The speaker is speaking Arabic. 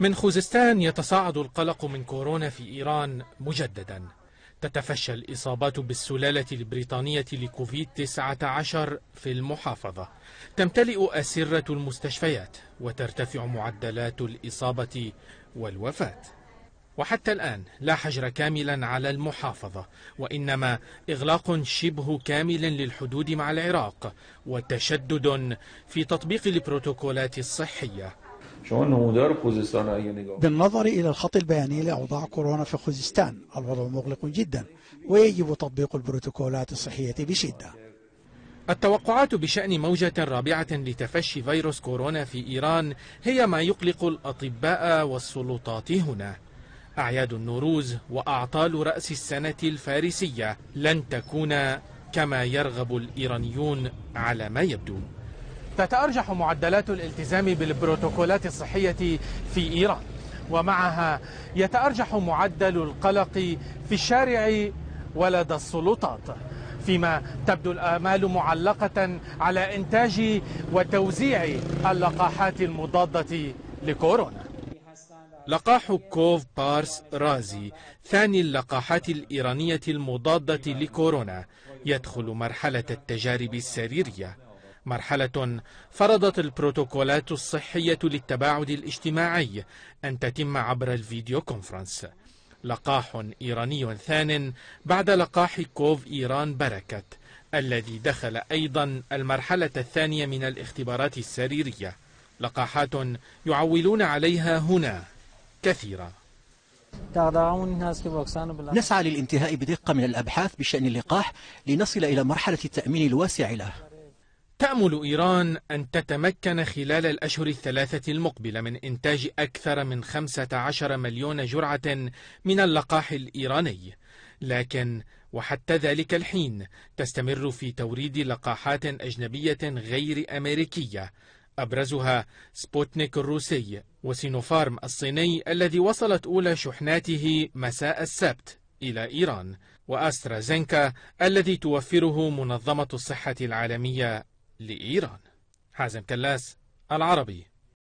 من خوزستان يتصاعد القلق من كورونا في إيران مجددا تتفشى الإصابات بالسلالة البريطانية لكوفيد 19 في المحافظة تمتلئ أسرة المستشفيات وترتفع معدلات الإصابة والوفاة وحتى الآن لا حجر كاملا على المحافظة وإنما إغلاق شبه كامل للحدود مع العراق وتشدد في تطبيق البروتوكولات الصحية بالنظر إلى الخط البياني لأوضاع كورونا في خوزستان الوضع مغلق جدا ويجب تطبيق البروتوكولات الصحية بشدة التوقعات بشأن موجة رابعة لتفشي فيروس كورونا في إيران هي ما يقلق الأطباء والسلطات هنا أعياد النوروز وأعطال رأس السنة الفارسية لن تكون كما يرغب الإيرانيون على ما يبدو تتأرجح معدلات الالتزام بالبروتوكولات الصحية في إيران ومعها يتأرجح معدل القلق في الشارع ولدى السلطات فيما تبدو الآمال معلقة على إنتاج وتوزيع اللقاحات المضادة لكورونا لقاح كوف بارس رازي ثاني اللقاحات الإيرانية المضادة لكورونا يدخل مرحلة التجارب السريرية مرحلة فرضت البروتوكولات الصحية للتباعد الاجتماعي أن تتم عبر الفيديو كونفرنس لقاح إيراني ثان بعد لقاح كوف إيران بركت الذي دخل أيضا المرحلة الثانية من الاختبارات السريرية لقاحات يعولون عليها هنا كثيرة نسعى للانتهاء بدقة من الأبحاث بشأن اللقاح لنصل إلى مرحلة التأمين الواسع له تأمل إيران أن تتمكن خلال الأشهر الثلاثة المقبلة من إنتاج أكثر من 15 مليون جرعة من اللقاح الإيراني لكن وحتى ذلك الحين تستمر في توريد لقاحات أجنبية غير أمريكية أبرزها سبوتنيك الروسي وسينوفارم الصيني الذي وصلت أولى شحناته مساء السبت إلى إيران وأسترازينكا الذي توفره منظمة الصحة العالمية لإيران حازم كلاس العربي